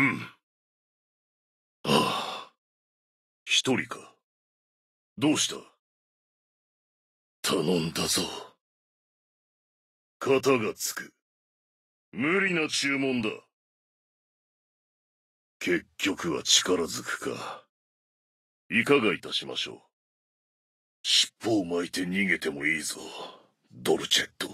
うん。ああ。一人か。どうした頼んだぞ。型がつく。無理な注文だ。結局は力ずくか。いかがいたしましょう。尻尾を巻いて逃げてもいいぞ、ドルチェット。